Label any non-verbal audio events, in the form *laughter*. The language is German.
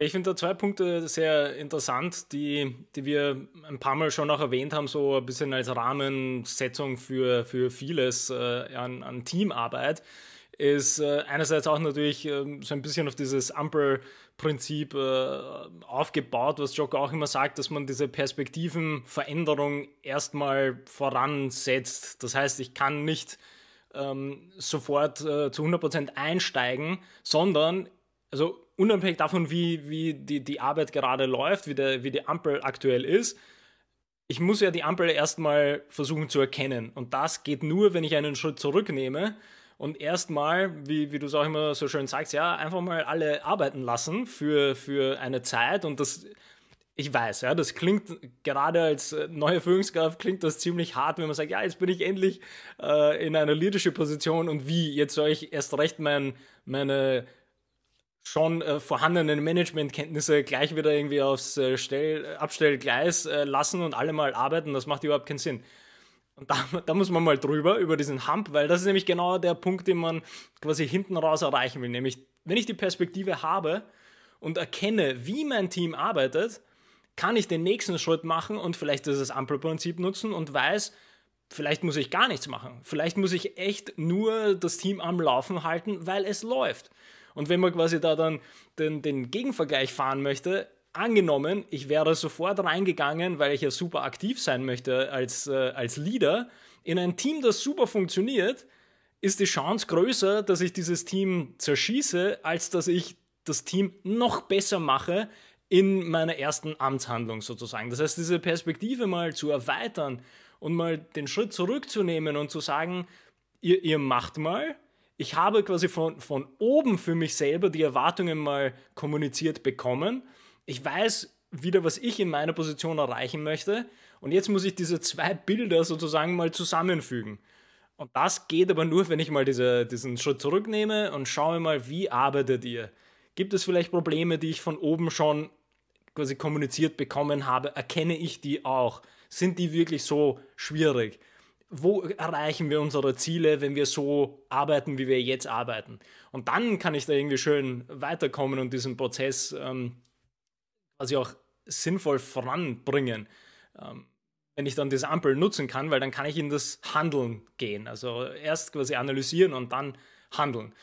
Ich finde da zwei Punkte sehr interessant, die, die wir ein paar Mal schon auch erwähnt haben, so ein bisschen als Rahmensetzung für, für vieles äh, an, an, Teamarbeit, ist äh, einerseits auch natürlich äh, so ein bisschen auf dieses Ampel-Prinzip äh, aufgebaut, was Jocko auch immer sagt, dass man diese Perspektivenveränderung erstmal voransetzt. Das heißt, ich kann nicht ähm, sofort äh, zu 100% einsteigen, sondern also unabhängig davon, wie, wie die, die Arbeit gerade läuft, wie, der, wie die Ampel aktuell ist, ich muss ja die Ampel erstmal versuchen zu erkennen. Und das geht nur, wenn ich einen Schritt zurücknehme und erstmal, wie, wie du es auch immer so schön sagst, ja, einfach mal alle arbeiten lassen für, für eine Zeit. Und das, ich weiß, ja, das klingt gerade als neue Führungskraft, klingt das ziemlich hart, wenn man sagt, ja, jetzt bin ich endlich äh, in einer leadership Position und wie, jetzt soll ich erst recht mein, meine schon äh, vorhandenen Managementkenntnisse gleich wieder irgendwie aufs äh, Stell, äh, Abstellgleis äh, lassen und alle mal arbeiten, das macht überhaupt keinen Sinn. Und da, *laughs* da, muss man mal drüber, über diesen Hump, weil das ist nämlich genau der Punkt, den man quasi hinten raus erreichen will. Nämlich, wenn ich die Perspektive habe und erkenne, wie mein Team arbeitet, kann ich den nächsten Schritt machen und vielleicht dieses Ampelprinzip nutzen und weiß, vielleicht muss ich gar nichts machen. Vielleicht muss ich echt nur das Team am Laufen halten, weil es läuft. Und wenn man quasi da dann den, den Gegenvergleich fahren möchte, angenommen, ich wäre sofort reingegangen, weil ich ja super aktiv sein möchte als, äh, als Leader, in ein Team, das super funktioniert, ist die Chance größer, dass ich dieses Team zerschieße, als dass ich das Team noch besser mache in meiner ersten Amtshandlung sozusagen. Das heißt, diese Perspektive mal zu erweitern und mal den Schritt zurückzunehmen und zu sagen, ihr, ihr macht mal, ich habe quasi von, von oben für mich selber die Erwartungen mal kommuniziert bekommen. Ich weiß wieder, was ich in meiner Position erreichen möchte. Und jetzt muss ich diese zwei Bilder sozusagen mal zusammenfügen. Und das geht aber nur, wenn ich mal diese, diesen Schritt zurücknehme und schaue mal, wie arbeitet ihr? Gibt es vielleicht Probleme, die ich von oben schon quasi kommuniziert bekommen habe? Erkenne ich die auch? Sind die wirklich so schwierig? wo erreichen wir unsere Ziele, wenn wir so arbeiten, wie wir jetzt arbeiten. Und dann kann ich da irgendwie schön weiterkommen und diesen Prozess ähm, quasi auch sinnvoll voranbringen, ähm, wenn ich dann diese Ampel nutzen kann, weil dann kann ich in das Handeln gehen. Also erst quasi analysieren und dann handeln.